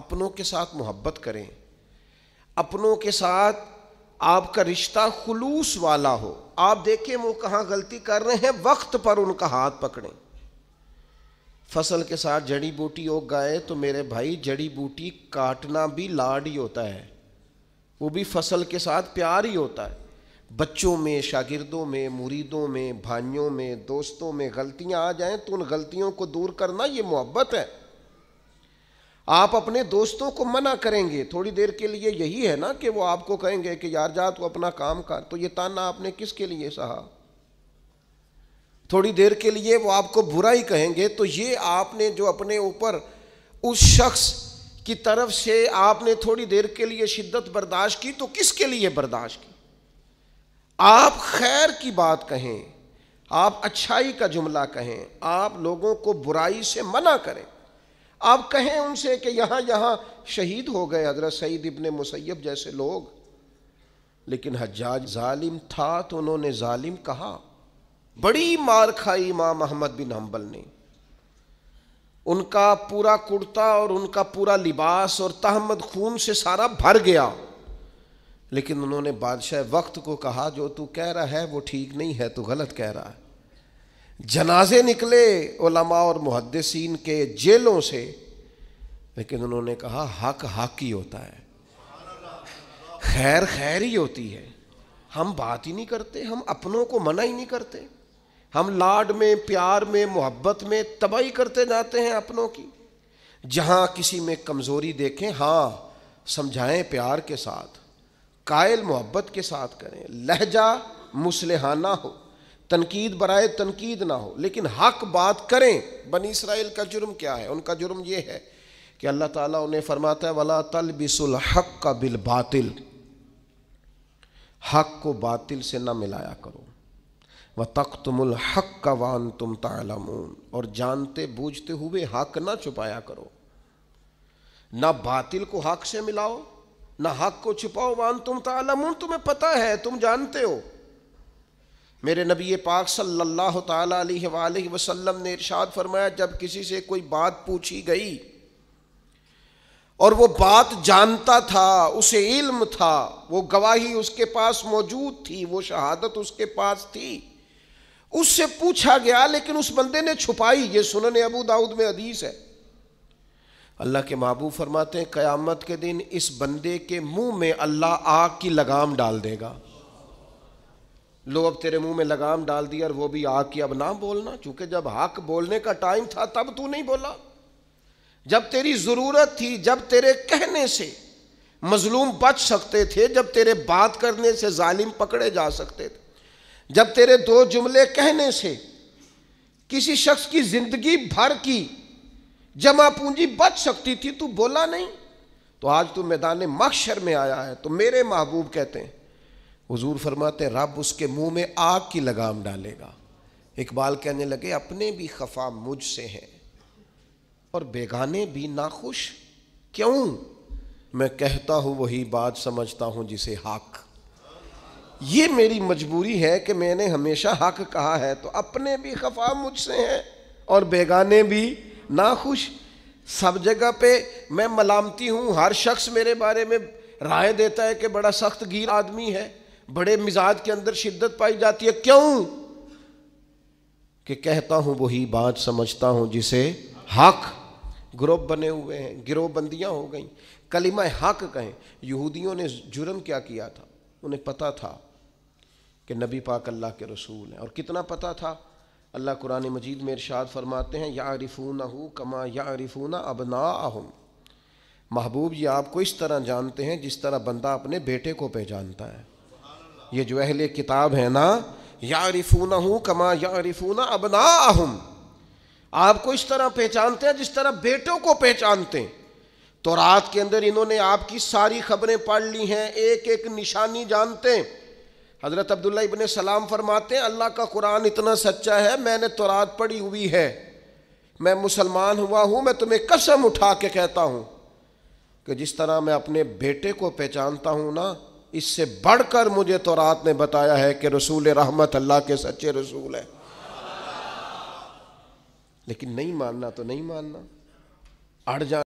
अपनों के साथ मोहब्बत करें अपनों के साथ आपका रिश्ता खलूस वाला हो आप देखें वो कहाँ गलती कर रहे हैं वक्त पर उनका हाथ पकड़ें फसल के साथ जड़ी बूटी उग गए तो मेरे भाई जड़ी बूटी काटना भी लाड ही होता है वो भी फसल के साथ प्यार ही होता है बच्चों में शागिर्दों में मुरीदों में भाइयों में दोस्तों में गलतियां आ जाएं तो उन गलतियों को दूर करना ये मोहब्बत है आप अपने दोस्तों को मना करेंगे थोड़ी देर के लिए यही है ना कि वो आपको कहेंगे कि यार जा तू अपना काम कर तो ये ताना आपने किसके लिए सहा थोड़ी देर के लिए वो आपको बुरा ही कहेंगे तो ये आपने जो अपने ऊपर उस शख्स की तरफ से आपने थोड़ी देर के लिए शिद्दत बर्दाश्त की तो किसके लिए बर्दाश्त की आप खैर की बात कहें आप अच्छाई का जुमला कहें आप लोगों को बुराई से मना करें आप कहें उनसे कि यहाँ यहाँ शहीद हो गए हजरत सईद इबन मुसैब जैसे लोग लेकिन हजाज जालिम था तो उन्होंने जालिम कहा बड़ी मार खाई इमाम मोहम्मद बिन हम्बल ने उनका पूरा कुर्ता और उनका पूरा लिबास और तहमद खून से सारा भर गया लेकिन उन्होंने बादशाह वक्त को कहा जो तू कह रहा है वो ठीक नहीं है तू गलत कह रहा है जनाजे निकले ओलमा और मुहदसिन के जेलों से लेकिन उन्होंने कहा हक हक ही होता है खैर खैर ही होती है हम बात ही नहीं करते हम अपनों को मना ही नहीं करते हम लाड में प्यार में मोहब्बत में तबाही करते जाते हैं अपनों की जहाँ किसी में कमज़ोरी देखें हाँ समझाएं प्यार के साथ कायल मोहब्बत के साथ करें लहजा मुसलहाना हो तनकीद बरए तनकीद ना हो लेकिन हक बात करें बनी इसराइल का जुर्म क्या है उनका जुर्म यह है कि अल्लाह ताला उन्हें फरमाता है वला तल बिसुल हक का बिल बातिल हक को बातिल से ना मिलाया करो व तक तुमुल हक का वान तुम तालमून और जानते बूझते हुए हक ना छुपाया करो ना बातिल को हक से मिलाओ ना हक को छुपाओ वान तुम तालमून तुम्हें पता है तुम जानते हो मेरे नबी पाक सल्लल्लाहु अलैहि वसल्लम ने इरशाद फरमाया जब किसी से कोई बात पूछी गई और वो बात जानता था उसे इल्म था वो गवाही उसके पास मौजूद थी वो शहादत उसके पास थी उससे पूछा गया लेकिन उस बंदे ने छुपाई ये सुनने अबू दाऊद में हदीस है अल्लाह के महबूब फरमाते हैं क़यामत के दिन इस बंदे के मुंह में अल्लाह आग की लगाम डाल देगा लो अब तेरे मुंह में लगाम डाल दिया और वो भी आग की अब ना बोलना चूंकि जब हक बोलने का टाइम था तब तू नहीं बोला जब तेरी ज़रूरत थी जब तेरे कहने से मजलूम बच सकते थे जब तेरे बात करने से जालिम पकड़े जा सकते थे जब तेरे दो जुमले कहने से किसी शख्स की ज़िंदगी भर की जमा पूंजी बच सकती थी तू बोला नहीं तो आज तू मैदान मक्षर में आया है तो मेरे महबूब कहते हैं हुजूर फरमाते रब उसके मुंह में आग की लगाम डालेगा इकबाल कहने लगे अपने भी खफा मुझसे हैं और बेगाने भी नाखुश क्यों मैं कहता हूँ वही बात समझता हूँ जिसे हक ये मेरी मजबूरी है कि मैंने हमेशा हक कहा है तो अपने भी खफा मुझसे हैं और बेगाने भी नाखुश सब जगह पे मैं मलामती हूँ हर शख्स मेरे बारे में राय देता है कि बड़ा सख्त गिर आदमी है बड़े मिजाज के अंदर शिद्दत पाई जाती है क्यों कि कहता हूं वही बात समझता हूं जिसे हक ग्रोह बने हुए हैं गिरोह बंदियां हो गई कलिमा हक कहें यहूदियों ने जुर्म क्या किया था उन्हें पता था कि नबी पाक अल्लाह के रसूल हैं और कितना पता था अल्लाह कुरान मजीद में इरशाद फरमाते हैं या रिफूना हो कमा या रिफूना ना आहम महबूब ये आपको इस तरह जानते हैं जिस तरह बंदा अपने बेटे को पहचानता है ये जो अहले किताब है ना यारिफून हूँ कमा यारिफूना अबना आहम आपको इस तरह पहचानते हैं जिस तरह बेटों को पहचानते हैं तो रात के अंदर इन्होंने आपकी सारी खबरें पढ़ ली हैं एक एक निशानी जानते हैं हज़रत अब्दुल्ला इबन सलाम फरमाते हैं अल्लाह का कुरान इतना सच्चा है मैंने तोरात पढ़ी हुई है मैं मुसलमान हुआ हूँ मैं तुम्हें कसम उठा के कहता हूँ कि जिस तरह मैं अपने बेटे को पहचानता हूँ ना इससे बढ़कर मुझे तो रात ने बताया है कि रसूल रहमत अल्लाह के सच्चे रसूल है लेकिन नहीं मानना तो नहीं मानना अड़ जाना